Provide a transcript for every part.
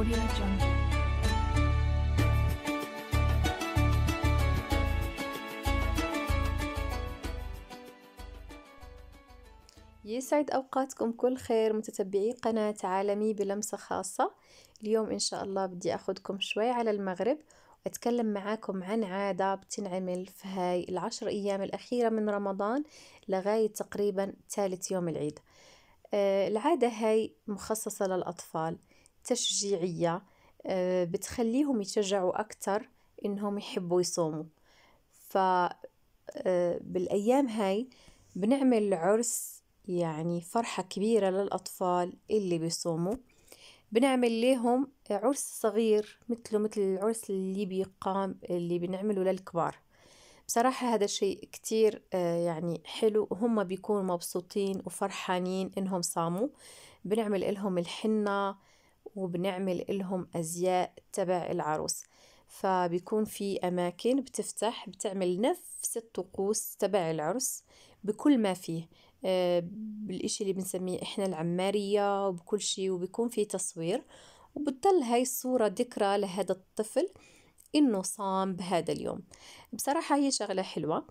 Audio Jungle. يسعد أوقاتكم كل خير متتبعي قناة عالمي بلمسة خاصة اليوم إن شاء الله بدي أخذكم شوي على المغرب وأتكلم معاكم عن عادة بتنعمل في هاي العشر أيام الأخيرة من رمضان لغاية تقريبا ثالث يوم العيد آه، العادة هاي مخصصة للأطفال تشجيعية آه، بتخليهم يتشجعوا أكتر إنهم يحبوا يصوموا ف آه، بالأيام هاي بنعمل عرس يعني فرحة كبيرة للأطفال اللي بيصوموا بنعمل لهم عرس صغير مثله مثل العرس اللي بيقام اللي بنعمله للكبار بصراحة هذا شيء كتير آه، يعني حلو وهم بيكونوا مبسوطين وفرحانين إنهم صاموا بنعمل لهم الحنة وبنعمل لهم أزياء تبع العروس فبيكون في أماكن بتفتح بتعمل نفس الطقوس تبع العرس بكل ما فيه آه، بالإشي اللي بنسميه إحنا العمارية وبكل شيء وبيكون في تصوير وبتضل هاي الصورة ذكرى لهذا الطفل إنه صام بهذا اليوم بصراحة هي شغلة حلوة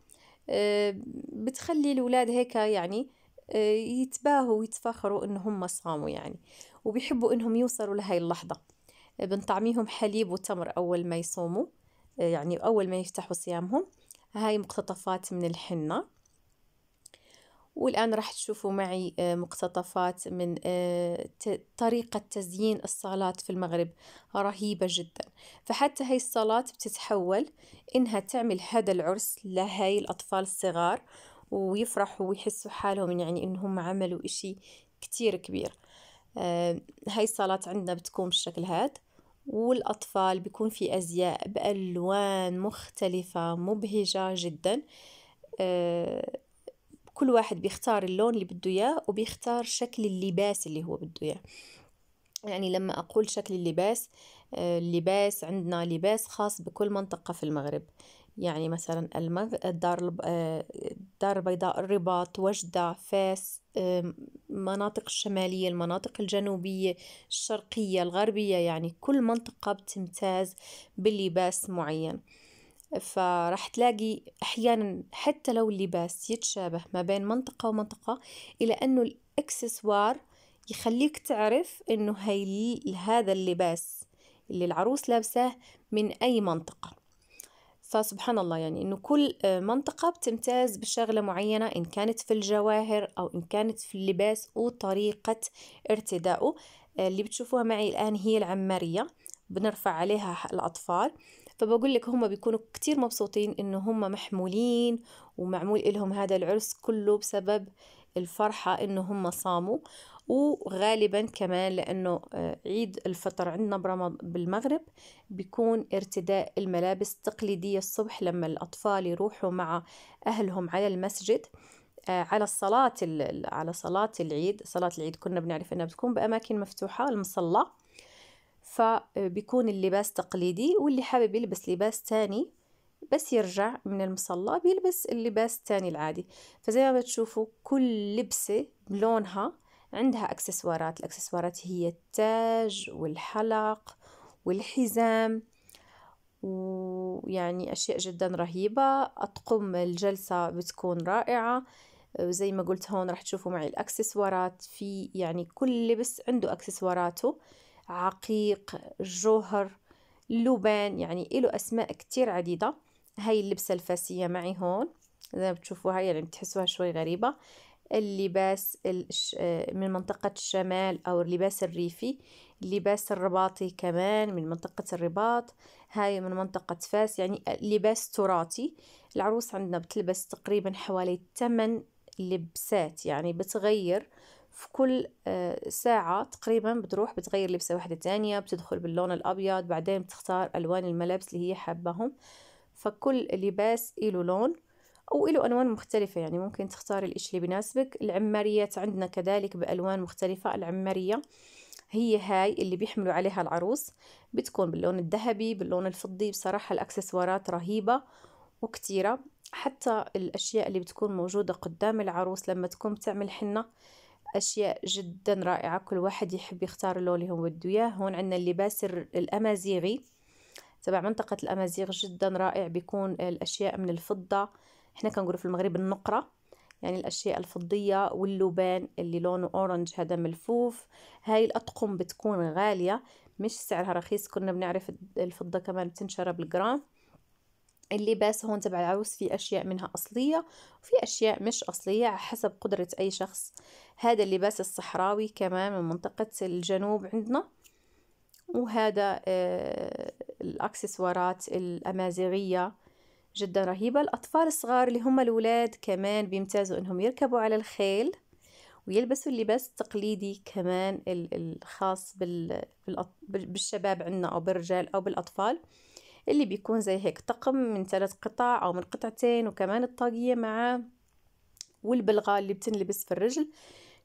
آه، بتخلي الأولاد هيك يعني آه، يتباهوا ويتفاخروا إن هم صاموا يعني وبيحبوا إنهم يوصلوا لهي اللحظة بنطعميهم حليب وتمر أول ما يصوموا آه، يعني أول ما يفتحوا صيامهم هاي مقتطفات من الحنة والآن راح تشوفوا معي آه، مقتطفات من آه، طريقة تزيين الصالات في المغرب رهيبة جدا فحتى هاي الصالات بتتحول إنها تعمل هذا العرس لهاي الأطفال الصغار ويفرحوا ويحسوا حالهم يعني إنهم عملوا إشي كتير كبير آه، هاي الصالات عندنا بتكون بالشكل هاد والأطفال بيكون في أزياء بألوان مختلفة مبهجة جدا آه، كل واحد بيختار اللون اللي بده إياه وبيختار شكل اللباس اللي هو بده إياه يعني لما أقول شكل اللباس آه، اللباس عندنا لباس خاص بكل منطقة في المغرب يعني مثلا المغ... الدار الب... الدار البيضاء الرباط وجدة فاس المناطق الشمالية المناطق الجنوبية الشرقية الغربية يعني كل منطقة بتمتاز بلباس معين فراح تلاقي أحيانا حتى لو اللباس يتشابه ما بين منطقة ومنطقة إلى أنه الإكسسوار يخليك تعرف أنه هذا اللباس اللي العروس لابساه من أي منطقة فسبحان الله يعني انه كل آه، منطقه بتمتاز بشغله معينه ان كانت في الجواهر او ان كانت في اللباس وطريقه ارتدائه آه، اللي بتشوفوها معي الان هي العماريه بنرفع عليها الأطفال فبقول لك هم بيكونوا كتير مبسوطين إنه هم محمولين ومعمول إلهم هذا العرس كله بسبب الفرحة إنه هم صاموا وغالبا كمان لأنه آه، عيد الفطر عندنا بالمغرب بيكون ارتداء الملابس التقليدية الصبح لما الأطفال يروحوا مع أهلهم على المسجد آه، على الصلاة على صلاة العيد صلاة العيد كنا بنعرف أنها بتكون بأماكن مفتوحة المصلى فبيكون اللباس تقليدي واللي حابب يلبس لباس تاني بس يرجع من المصلى بيلبس اللباس التاني العادي فزي ما بتشوفوا كل لبسة بلونها عندها اكسسوارات الاكسسوارات هي التاج والحلق والحزام ويعني اشياء جدا رهيبة اطقم الجلسة بتكون رائعة وزي ما قلت هون راح تشوفوا معي الاكسسوارات في يعني كل لبس عنده اكسسواراته عقيق جوهر لبان يعني له أسماء كتير عديدة هاي اللبسة الفاسية معي هون زي ما بتشوفوها يعني بتحسوها شوي غريبة اللباس من منطقة الشمال أو اللباس الريفي اللباس الرباطي كمان من منطقة الرباط هاي من منطقة فاس يعني لباس تراثي العروس عندنا بتلبس تقريبا حوالي 8 لبسات يعني بتغير في كل آه، ساعة تقريبا بتروح بتغير لبسة واحدة تانية بتدخل باللون الأبيض بعدين بتختار ألوان الملابس اللي هي حاباهم فكل لباس إله لون أو إله ألوان مختلفة يعني ممكن تختار الإشي اللي بيناسبك العماريات عندنا كذلك بألوان مختلفة العمارية هي هاي اللي بيحملوا عليها العروس بتكون باللون الذهبي باللون الفضي بصراحة الأكسسوارات رهيبة وكتيرة حتى الأشياء اللي بتكون موجودة قدام العروس لما تكون بتعمل حنة أشياء جدا رائعة كل واحد يحب يختار اللون اللي هو بده إياه هون عندنا اللباس الأمازيغي تبع منطقة الأمازيغ جدا رائع بيكون الأشياء من الفضة إحنا كنقولوا في المغرب النقرة يعني الأشياء الفضية واللبان اللي لونه أورنج هذا ملفوف هاي الأطقم بتكون غالية مش سعرها رخيص كنا بنعرف الفضة كمان بتنشرى بالجرام اللباس هون تبع العروس في أشياء منها أصلية وفي أشياء مش أصلية على حسب قدرة أي شخص هذا اللباس الصحراوي كمان من منطقة الجنوب عندنا وهذا آه، الأكسسوارات الأمازيغية جدا رهيبة الأطفال الصغار اللي هم الولاد كمان بيمتازوا إنهم يركبوا على الخيل ويلبسوا اللباس التقليدي كمان الخاص بالشباب عندنا أو بالرجال أو بالأطفال اللي بيكون زي هيك طقم من ثلاث قطع أو من قطعتين وكمان الطاقية معاه والبلغة اللي بتنلبس في الرجل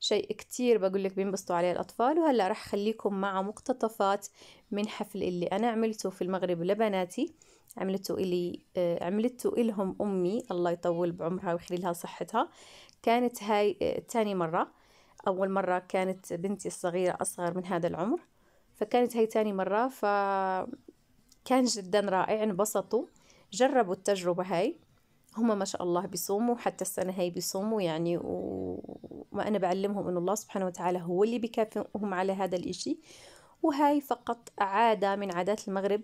شيء كتير بقول لك بينبسطوا عليه الأطفال وهلأ رح خليكم مع مقتطفات من حفل اللي أنا عملته في المغرب لبناتي عملته إلي آه، عملته إلهم أمي الله يطول بعمرها ويخلي لها صحتها كانت هاي آه، تاني مرة أول مرة كانت بنتي الصغيرة أصغر من هذا العمر فكانت هاي تاني مرة ف كان جدا رائع انبسطوا جربوا التجربة هاي هم ما شاء الله بيصوموا حتى السنة هاي بيصوموا يعني وما أنا بعلمهم أن الله سبحانه وتعالى هو اللي بكافئهم على هذا الإشي وهاي فقط عادة من عادات المغرب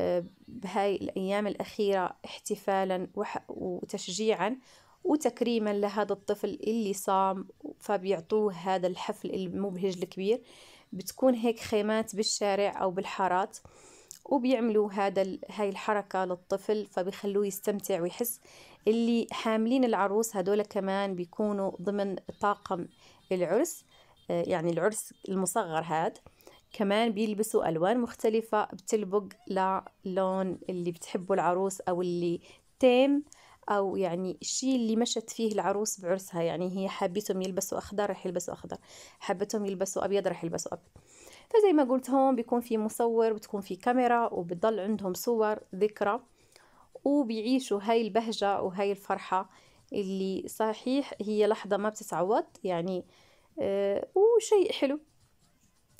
آه، بهاي الأيام الأخيرة احتفالا وتشجيعا وتكريما لهذا الطفل اللي صام فبيعطوه هذا الحفل المبهج الكبير بتكون هيك خيمات بالشارع أو بالحارات وبيعملوا هذا هاي الحركة للطفل فبيخلوه يستمتع ويحس اللي حاملين العروس هدول كمان بيكونوا ضمن طاقم العرس آه، يعني العرس المصغر هاد كمان بيلبسوا ألوان مختلفة بتلبق للون اللي بتحبه العروس أو اللي تيم أو يعني الشيء اللي مشت فيه العروس بعرسها يعني هي حابتهم يلبسوا أخضر رح يلبسوا أخضر حابتهم يلبسوا أبيض رح يلبسوا أبيض فزي ما قلت هون بيكون في مصور بتكون في كاميرا وبتضل عندهم صور ذكرى وبيعيشوا هاي البهجة وهاي الفرحة اللي صحيح هي لحظة ما بتتعوض يعني آه وشيء حلو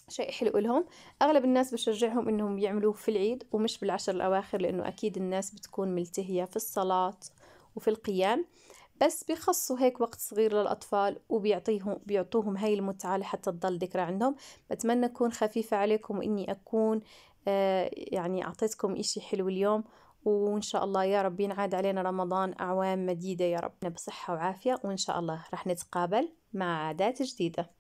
شيء حلو لهم أغلب الناس بشجعهم إنهم يعملوه في العيد ومش بالعشر الأواخر لأنه أكيد الناس بتكون ملتهية في الصلاة وفي القيام بس بيخصوا هيك وقت صغير للأطفال وبيعطيهم بيعطوهم هاي المتعة لحتى تضل ذكرى عندهم بتمنى أكون خفيفة عليكم وإني أكون آه يعني أعطيتكم إشي حلو اليوم وإن شاء الله يا رب ينعاد علينا رمضان أعوام مديدة يا رب بصحة وعافية وإن شاء الله رح نتقابل مع عادات جديدة